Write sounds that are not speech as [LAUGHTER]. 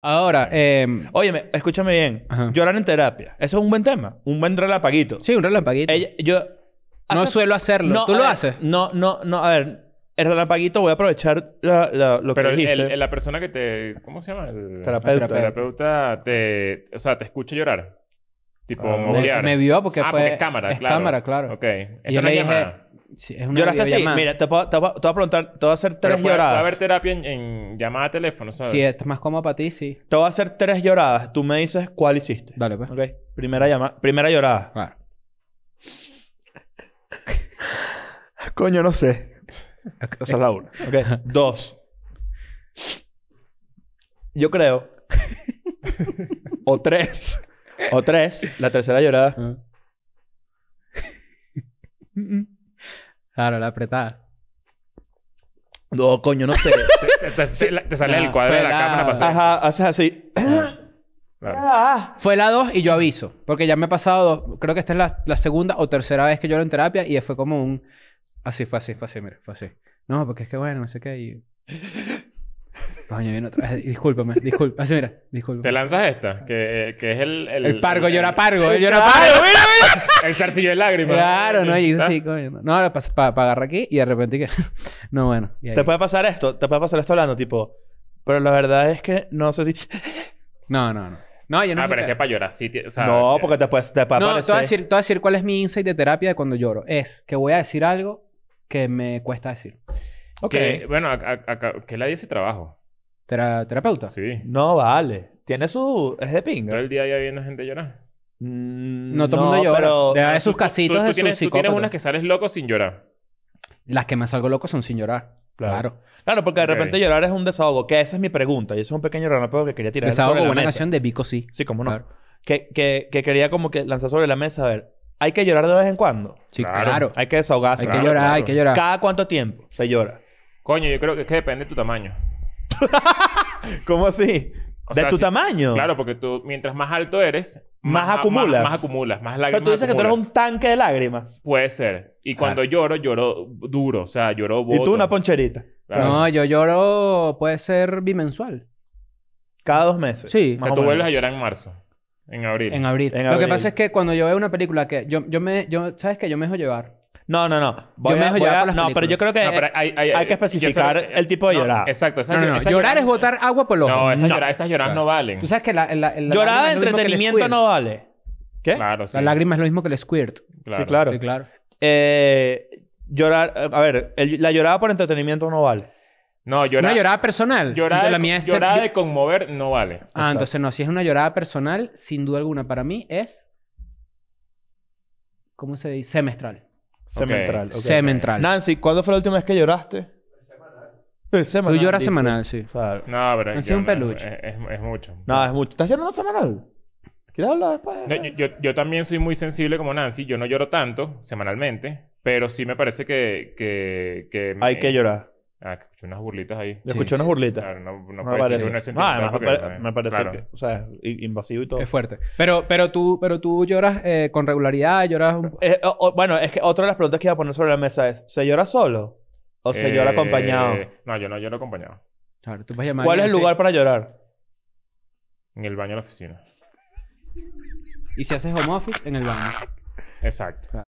Ahora, eh, Óyeme, escúchame bien. Llorar en terapia. Eso es un buen tema. Un buen relapaguito. Sí, un relapaguito. yo... No suelo hacerlo. ¿Tú lo haces? No, no, no. A ver. El relampaguito voy a aprovechar la- lo que el- dijiste. el- la persona que te... ¿Cómo se llama? El Terapeuta. el terapeuta te... O sea, te escucha llorar. Tipo, ah, me, vio porque Ah, fue... es cámara, es claro. cámara, claro. Ok. yo no le dije, Sí, es una Lloraste así. Mira, te, voy a preguntar, te voy a hacer tres puede, lloradas. haber terapia en, llamada a teléfono, ¿sabes? Sí, es más cómodo para ti, sí. Te voy a hacer tres lloradas. Tú me dices cuál hiciste. Dale, pues. Ok. Primera, llamada. primera llorada. Claro. [LAUGHS] Coño, no sé. O Esa es la una. Ok. [LAUGHS] Dos. Yo creo. o tres. O tres. La tercera llorada. Ah. [LAUGHS] Claro, la apretada. No, coño, no sé. [LAUGHS] te, sale el cuadro de la, cámara Ajá, haces así. [CLEARS THROAT] Fue la 2 y yo aviso. Porque ya me he pasado dos. Creo que esta es la, segunda o tercera vez que yo yo en terapia y fue como un. Así, fue así, fue así, mira, fue así. No, porque es que bueno, no sé qué. Y... Coño, viene disculpa. Así mira, disculpa. ¿Te lanzas esta? Que, eh, que es el... El, pargo, llora pargo, el, llora pargo. ¡Mira, mira! El zarcillo de lágrimas. Claro, no, y eso sí, coño. No, para agarrar aquí y de repente que... [LAUGHS] no, bueno. Te puede pasar esto, te puede pasar esto hablando, tipo... Pero la verdad es que no sé si... [LAUGHS] no, no, no. No, yo no. Ah, pero es que para llorar sí. O sea, no, porque te puedes. Te no, te voy, a decir, decir cuál es mi insight de terapia de cuando lloro. Es que voy a decir algo que me cuesta decir. Ok. bueno, que la dice trabajo terapeuta. Sí. No, vale. Tiene su... Es de ping. Todo el día ya viene gente llorar. Mm, no todo el mundo llora. pero- de sus casitos tú, de tienes, tú tienes unas que sales loco sin llorar. Las que me salgo loco son sin llorar. Claro. Claro. porque de repente llorar es un desahogo. Que esa es mi pregunta. Y eso es un pequeño relámpago que quería tirar Desahogo sobre la una de Vico sí. Sí, cómo no. Que, que, que quería como que lanzar sobre la mesa. A ver, ¿hay que llorar de vez en cuando? Sí, Claro. Hay que desahogarse. Hay que llorar, hay que llorar. ¿Cada cuánto tiempo se llora? Coño, yo creo que es que depende de tu tamaño. [LAUGHS] ¿Cómo así? ¿De tu tamaño? Claro, porque tú, mientras más alto eres... Más, acumulas. Más, acumulas, más lágrimas Pero tú dices que tú eres un tanque de lágrimas. Puede ser. Y cuando lloro, lloro duro. O sea, lloro... Y tú una poncherita. No, yo lloro... Puede ser bimensual. Cada dos meses. Sí. Más tú vuelves a llorar en marzo. En abril. En abril. Lo que pasa es que cuando yo veo una película que... Yo, yo me... Yo, ¿Sabes qué? Yo me dejo llevar. No, no, no. Voy a, me No, pero yo creo que hay, que especificar el tipo de llorar. llorada. Exacto. Llorar es botar agua por los No, esas No. lloradas, esas lloradas no valen. Tú sabes que la, Llorada de entretenimiento no vale. ¿Qué? Claro, sí. La lágrima es lo mismo que el squirt. Sí, claro. Sí, claro. Eh, llorar, eh, a ver, la llorada por entretenimiento no vale. No, llorar. Una llorada personal. Llorada, de, la mía es de conmover no vale. Ah, entonces no. Si es una llorada personal, sin duda alguna para mí es... ¿Cómo se dice? Semestral. Sementral. Okay. Nancy, ¿cuándo fue la última vez que lloraste? semanal. Tú lloras semanal, sí. Claro. No, pero. Es un Es, mucho. No, es mucho. ¿Estás llorando semanal? ¿Quieres hablar después? yo, yo, también soy muy sensible como Nancy. Yo no lloro tanto semanalmente, pero sí me parece que. que, que Hay que llorar. Ah, escuché unas burlitas ahí. Yo escuché unas burlitas. Claro, no, me parece. ah, me, parece que, o sea, invasivo y todo. Es fuerte. Pero, pero, tú, pero tú lloras eh, con regularidad, lloras... Un... Eh, bueno, es que otra de las preguntas que iba a poner sobre la mesa es, ¿se llora solo o se llora eh, acompañado? No, yo no lloro acompañado. Claro, tú vas a llamar ¿Cuál es el lugar para llorar? En el baño de la oficina. ¿Y si haces home office? En el baño. Exacto.